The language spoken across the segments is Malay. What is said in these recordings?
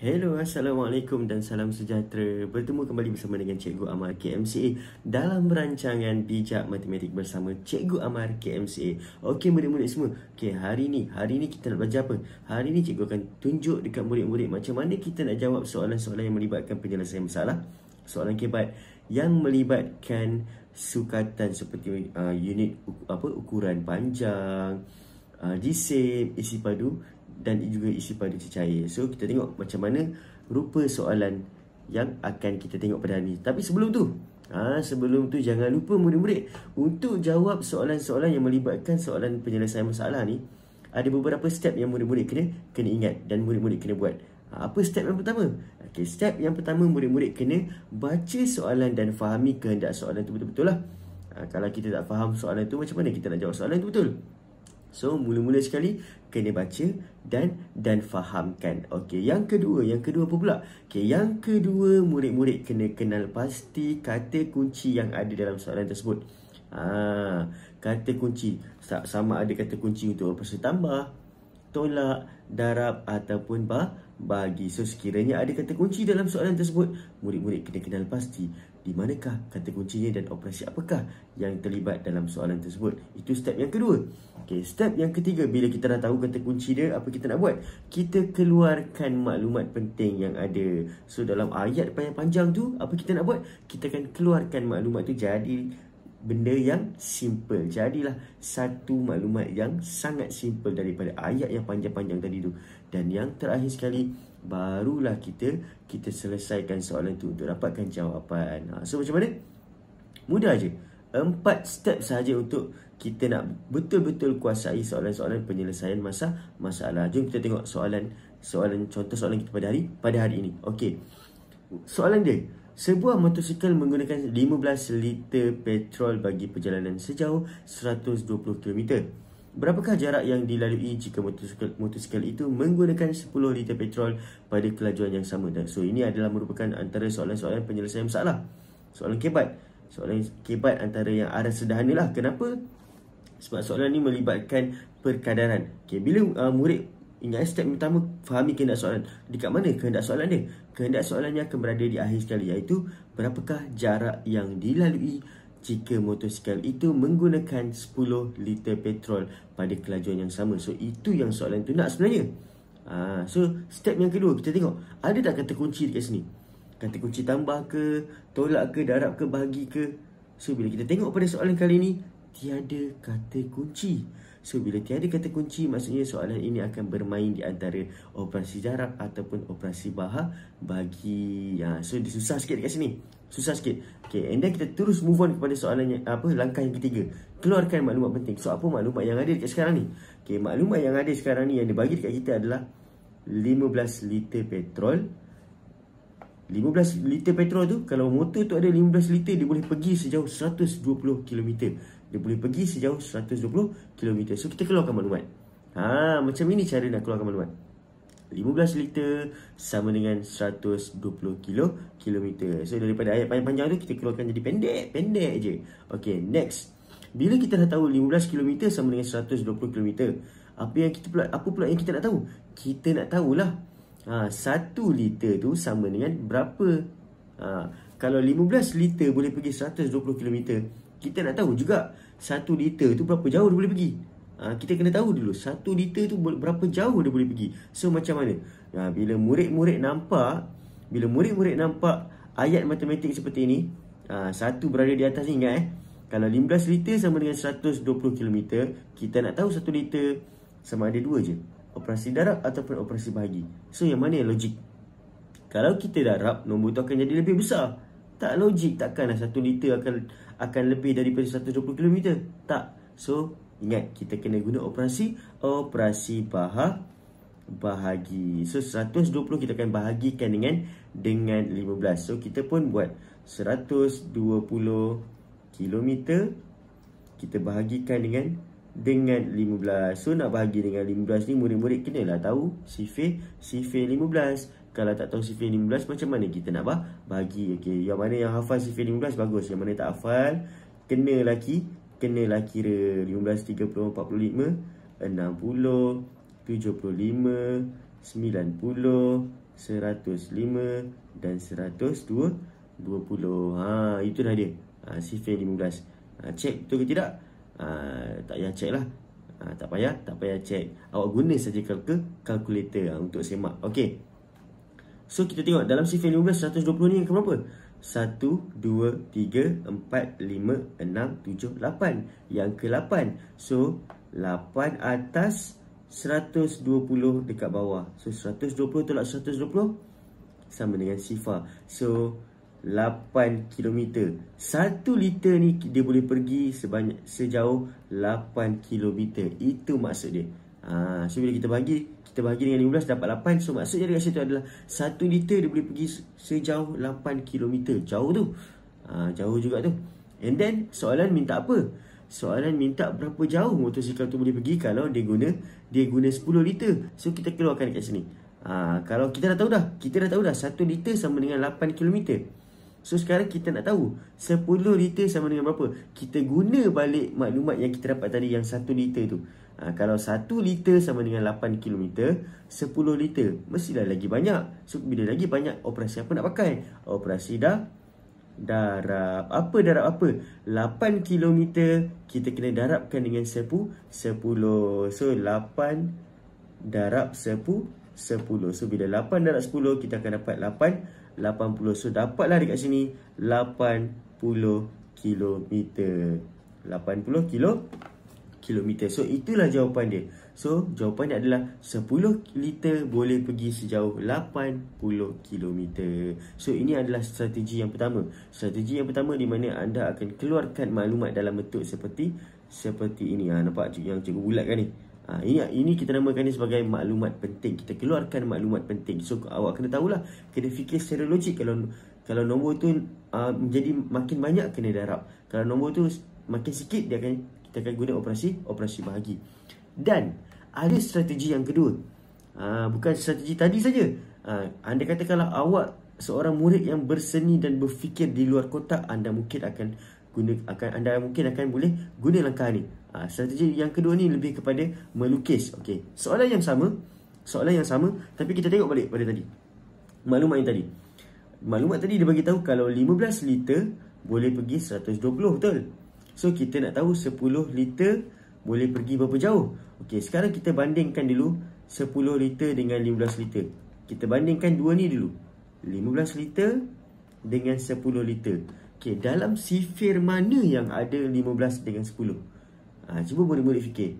Hello, Assalamualaikum dan salam sejahtera. Bertemu kembali bersama dengan Cikgu Amar KMCA dalam rancangan Bijak Matematik bersama Cikgu Amar KMCA. Okey, murid-murid semua. Okey, hari ni, hari ni kita nak belajar apa? Hari ni cikgu akan tunjuk dekat murid-murid macam mana kita nak jawab soalan-soalan yang melibatkan penyelesaian masalah. Soalan kebat yang melibatkan sukatan seperti uh, unit apa ukuran panjang, uh, jisim, isi padu dan juga isi pada cecair. So kita tengok macam mana rupa soalan yang akan kita tengok pada hari ini. Tapi sebelum tu, ha, sebelum tu jangan lupa murid-murid untuk jawab soalan-soalan yang melibatkan soalan penyelesaian masalah ni. Ada beberapa step yang murid-murid kena kena ingat dan murid-murid kena buat. Ha, apa step yang pertama? Okay, step yang pertama murid-murid kena baca soalan dan fahami kehendak soalan tu betul betullah. Ha, kalau kita tak faham soalan tu macam mana kita nak jawab soalan tu -betul? So mula-mula sekali kena baca dan dan fahamkan. Okey, yang kedua, yang kedua apa pula? Okey, yang kedua murid-murid kena kenal pasti kata kunci yang ada dalam soalan tersebut. Ha, kata kunci sama ada kata kunci untuk operasi tambah, tolak, darab ataupun bah, bagi. So sekiranya ada kata kunci dalam soalan tersebut, murid-murid kena kenal pasti di manakah kata kuncinya dan operasi apakah yang terlibat dalam soalan tersebut. Itu step yang kedua. Okey, step yang ketiga bila kita dah tahu kata kunci dia apa kita nak buat? Kita keluarkan maklumat penting yang ada. So dalam ayat panjang-panjang tu apa kita nak buat? Kita akan keluarkan maklumat tu jadi benda yang simple. Jadilah satu maklumat yang sangat simple daripada ayat yang panjang-panjang tadi tu. Dan yang terakhir sekali, barulah kita kita selesaikan soalan tu untuk dapatkan jawapan. Ha, so macam mana? Mudah aje. Empat step saja untuk kita nak betul-betul kuasai soalan-soalan penyelesaian masa masalah. Jom kita tengok soalan soalan contoh soalan kita pada hari pada hari ini. Okey. Soalan dia, sebuah motosikal menggunakan 15 liter petrol bagi perjalanan sejauh 120 kilometer. Berapakah jarak yang dilalui jika motosikal, motosikal itu menggunakan 10 liter petrol pada kelajuan yang sama dan so ini adalah merupakan antara soalan-soalan penyelesaian masalah. Soalan kebat. Soalan kebat antara yang arah sederhana lah. Kenapa? Sebab soalan ini melibatkan perkadaran. Okay, bila uh, murid ingat step pertama fahami kehendak soalan. Dekat mana kehendak soalan dia? Kehendak soalannya akan berada di akhir sekali iaitu berapakah jarak yang dilalui jika motosikal itu menggunakan 10 liter petrol pada kelajuan yang sama. So itu yang soalan tu nak sebenarnya. ha, so step yang kedua kita tengok ada tak kata kunci dekat sini? Kata kunci tambah ke, tolak ke, darab ke, bagi ke? So bila kita tengok pada soalan kali ini tiada kata kunci. So bila tiada kata kunci maksudnya soalan ini akan bermain di antara operasi darab ataupun operasi bahar ha, ah, so dia susah sikit dekat sini. Susah sikit. Okay, and then kita terus move on kepada soalan yang, apa langkah yang ketiga. Keluarkan maklumat penting. So, apa maklumat yang ada dekat sekarang ni? Okay, maklumat yang ada sekarang ni yang dia bagi dekat kita adalah 15 liter petrol. 15 liter petrol tu, kalau motor tu ada 15 liter, dia boleh pergi sejauh 120 km. Dia boleh pergi sejauh 120 km. So, kita keluarkan maklumat. Ha, macam ini cara nak keluarkan maklumat. 15 liter sama dengan 120 kilo kilometer. So daripada ayat panjang-panjang tu kita keluarkan jadi pendek, pendek aje. Okay, next. Bila kita dah tahu 15 kilometer sama dengan 120 kilometer, apa yang kita pula apa pula yang kita nak tahu? Kita nak tahulah. Ha, 1 liter tu sama dengan berapa? Ha, kalau 15 liter boleh pergi 120 kilometer, kita nak tahu juga 1 liter tu berapa jauh dia boleh pergi? Ha, kita kena tahu dulu satu liter tu berapa jauh dia boleh pergi. So macam mana? Ha, bila murid-murid nampak, bila murid-murid nampak ayat matematik seperti ini, ha, satu berada di atas ni ingat eh. Kalau 15 liter sama dengan 120 km, kita nak tahu satu liter sama ada dua je. Operasi darab ataupun operasi bahagi. So yang mana yang logik? Kalau kita darab, nombor tu akan jadi lebih besar. Tak logik takkanlah satu liter akan akan lebih daripada 120 km. Tak. So, Ingat kita kena guna operasi operasi bahag bahagi. So 120 kita akan bahagikan dengan dengan 15. So kita pun buat 120 km kita bahagikan dengan dengan 15. So nak bahagi dengan 15 ni murid-murid kena lah tahu sifir sifir 15. Kalau tak tahu sifir 15 macam mana kita nak bahagi? bagi okey yang mana yang hafal sifir 15 bagus yang mana tak hafal kena lagi kenalah kira 15, 30, 45, 60, 75 90, 105 dan 102 20. Ha, itu dah dia. Ha, CV 15. Ha, check betul ke tidak? Ha, tak payah check lah. Ha, tak payah, tak payah check. Awak guna saja kalkul kalkulator ha, untuk semak. Okey. So kita tengok dalam CV 15, 120 ni akan berapa? satu dua tiga empat lima enam tujuh lapan Yang ke 8 So lapan atas seratus dua puluh dekat bawah So seratus dua puluh tolak seratus dua puluh Sama dengan sifar So lapan kilometer satu liter ni dia boleh pergi sebanyak sejauh lapan kilometer Itu maksud dia Ah, ha, So bila kita bagi kita bagi dengan 15 dapat 8 so maksudnya dekat situ adalah 1 liter dia boleh pergi sejauh 8 km jauh tu ha, jauh juga tu and then soalan minta apa soalan minta berapa jauh motosikal tu boleh pergi kalau dia guna dia guna 10 liter so kita keluarkan dekat sini ha, kalau kita dah tahu dah kita dah tahu dah 1 liter sama dengan 8 kilometer So sekarang kita nak tahu 10 liter sama dengan berapa Kita guna balik maklumat yang kita dapat tadi Yang 1 liter tu ha, Kalau 1 liter sama dengan 8 kilometer, 10 liter Mestilah lagi banyak So bila lagi banyak operasi apa nak pakai Operasi dah Darab Apa darab apa 8 kilometer Kita kena darabkan dengan sepu 10 So 8 Darab sepu 10. So bila 8 darab 10 kita akan dapat 8 80. So dapatlah dekat sini 80 km. 80 kilo kilometer. So itulah jawapan dia. So jawapan dia adalah 10 liter boleh pergi sejauh 80 kilometer. So ini adalah strategi yang pertama. Strategi yang pertama di mana anda akan keluarkan maklumat dalam bentuk seperti seperti ini. Ha, nampak yang cikgu bulat kan ni? Ha, ini, ini kita namakan ni sebagai maklumat penting. Kita keluarkan maklumat penting. So, awak kena tahulah. Kena fikir secara logik. Kalau kalau nombor tu uh, menjadi makin banyak, kena darab. Kalau nombor tu makin sikit, dia akan kita akan guna operasi operasi bahagi. Dan, ada strategi yang kedua. Ha, bukan strategi tadi saja. Ha, ah, anda kata kalau awak seorang murid yang berseni dan berfikir di luar kotak, anda mungkin akan guna akan anda mungkin akan boleh guna langkah ni. Ha, strategi yang kedua ni lebih kepada melukis. Okey. Soalan yang sama, soalan yang sama tapi kita tengok balik pada tadi. Maklumat yang tadi. Maklumat tadi dia bagi tahu kalau 15 liter boleh pergi 120 betul. So kita nak tahu 10 liter boleh pergi berapa jauh. Okey, sekarang kita bandingkan dulu 10 liter dengan 15 liter. Kita bandingkan dua ni dulu. 15 liter dengan 10 liter. Okey, dalam sifir mana yang ada 15 dengan 10? Ha, cuba murid-murid fikir.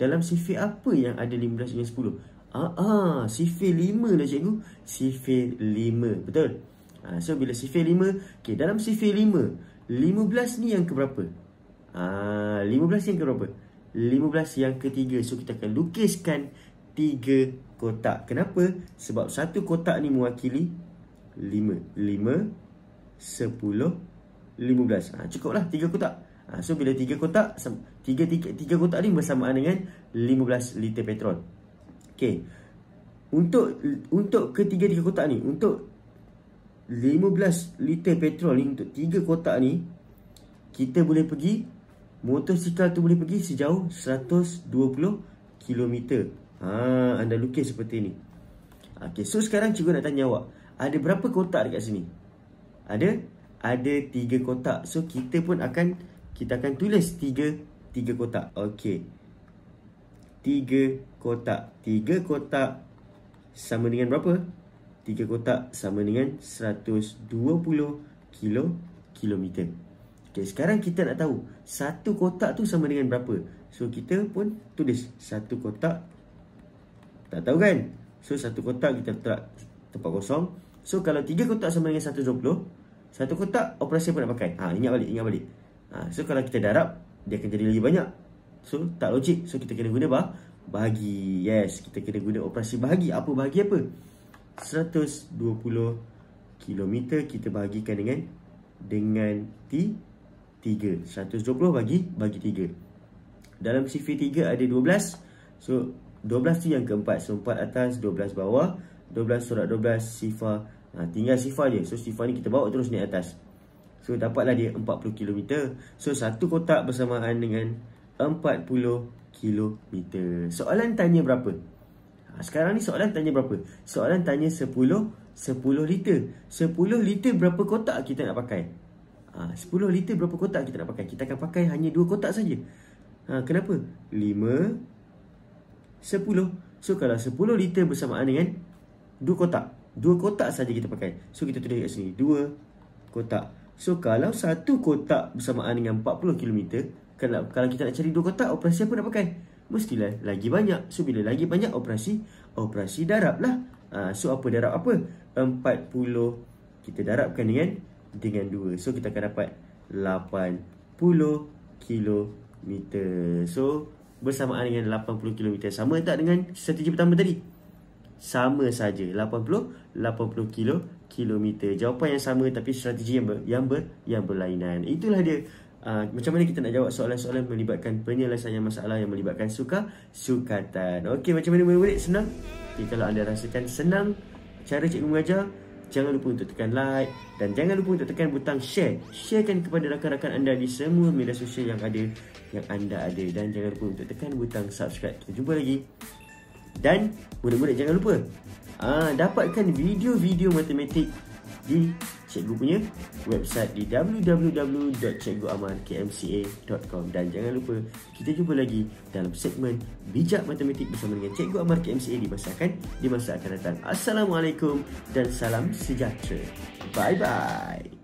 Dalam sifir apa yang ada 15 dengan 10? Ah, ah sifir 5 lah cikgu. Sifir 5. Betul? Ha, so, bila sifir 5. Okay, dalam sifir 5. 15 ni yang keberapa? Ha, 15 yang keberapa? 15 yang ketiga. So, kita akan lukiskan 3 kotak. Kenapa? Sebab satu kotak ni mewakili 5. 5, 10, 15. Ha, Cukuplah tiga kotak. Ha, so bila tiga kotak tiga, tiga tiga kotak ni bersamaan dengan 15 liter petrol. Okay, Untuk untuk ketiga-tiga kotak ni, untuk 15 liter petrol ni untuk tiga kotak ni kita boleh pergi motosikal tu boleh pergi sejauh 120 km. Ha, anda lukis seperti ni. Okay, so sekarang cikgu nak tanya awak, ada berapa kotak dekat sini? Ada ada tiga kotak. So kita pun akan kita akan tulis tiga tiga kotak. Okey. Tiga kotak. Tiga kotak sama dengan berapa? Tiga kotak sama dengan 120 kilo kilometer. Okey, sekarang kita nak tahu satu kotak tu sama dengan berapa. So kita pun tulis satu kotak tak tahu kan? So satu kotak kita letak tempat kosong. So kalau tiga kotak sama dengan 120, satu kotak operasi apa nak pakai? Ha, ingat balik, ingat balik. Ha, so kalau kita darab, dia akan jadi lebih banyak. So tak logik. So kita kena guna bah bahagi. Yes, kita kena guna operasi bahagi. Apa bahagi apa? 120 km kita bahagikan dengan dengan T 3. 120 bagi bagi 3. Dalam sifir 3 ada 12. So 12 tu yang keempat. So 4 atas, 12 bawah. 12 surat 12 sifar. Ha, tinggal sifar je. So sifar ni kita bawa terus ni atas. So dapatlah dia 40 km. So satu kotak bersamaan dengan 40 km. Soalan tanya berapa? Ha, sekarang ni soalan tanya berapa? Soalan tanya 10 10 liter. 10 liter berapa kotak kita nak pakai? Ha, 10 liter berapa kotak kita nak pakai? Kita akan pakai hanya 2 kotak saja. Ha, kenapa? 5 10. So kalau 10 liter bersamaan dengan 2 kotak. 2 kotak saja kita pakai. So kita tulis kat sini 2 kotak. So kalau satu kotak bersamaan dengan 40km kalau, kalau kita nak cari dua kotak Operasi apa nak pakai? Mestilah lagi banyak So bila lagi banyak operasi Operasi darab lah ha, ah, So apa darab apa? 40 Kita darabkan dengan Dengan 2 So kita akan dapat 80km So bersamaan dengan 80km Sama tak dengan strategi pertama tadi? Sama saja 80 80 kilo kilometer. Jawapan yang sama tapi strategi yang ber, yang ber, yang berlainan. Itulah dia. Uh, macam mana kita nak jawab soalan-soalan melibatkan penyelesaian masalah yang melibatkan suka sukatan. Okey, macam mana murid-murid senang? Okay, kalau anda rasakan senang cara cikgu mengajar, jangan lupa untuk tekan like dan jangan lupa untuk tekan butang share. Sharekan kepada rakan-rakan anda di semua media sosial yang ada yang anda ada dan jangan lupa untuk tekan butang subscribe. Kita jumpa lagi. Dan murid-murid jangan lupa uh, dapatkan video-video matematik di cikgu punya website di www.cikguamarkmca.com dan jangan lupa kita jumpa lagi dalam segmen bijak matematik bersama dengan cikgu Amar KMCA di masa akan di masa akan datang. Assalamualaikum dan salam sejahtera. Bye bye.